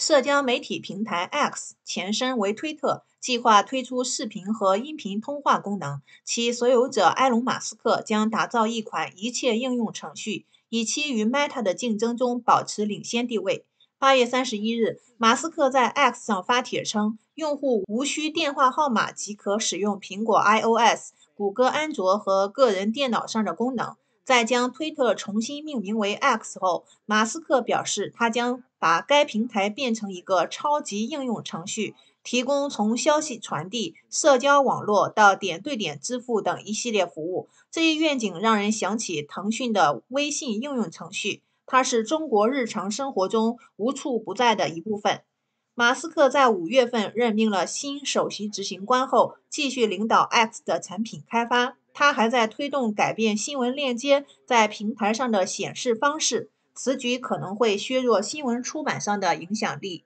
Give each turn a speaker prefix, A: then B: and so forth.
A: 社交媒体平台 X 前身为推特，计划推出视频和音频通话功能。其所有者埃隆·马斯克将打造一款一切应用程序，以期与 Meta 的竞争中保持领先地位。八月三十一日，马斯克在 X 上发帖称，用户无需电话号码即可使用苹果 iOS、谷歌安卓和个人电脑上的功能。在将推特重新命名为 X 后，马斯克表示，他将把该平台变成一个超级应用程序，提供从消息传递、社交网络到点对点支付等一系列服务。这一愿景让人想起腾讯的微信应用程序，它是中国日常生活中无处不在的一部分。马斯克在五月份任命了新首席执行官后，继续领导 X 的产品开发。它还在推动改变新闻链接在平台上的显示方式，此举可能会削弱新闻出版商的影响力。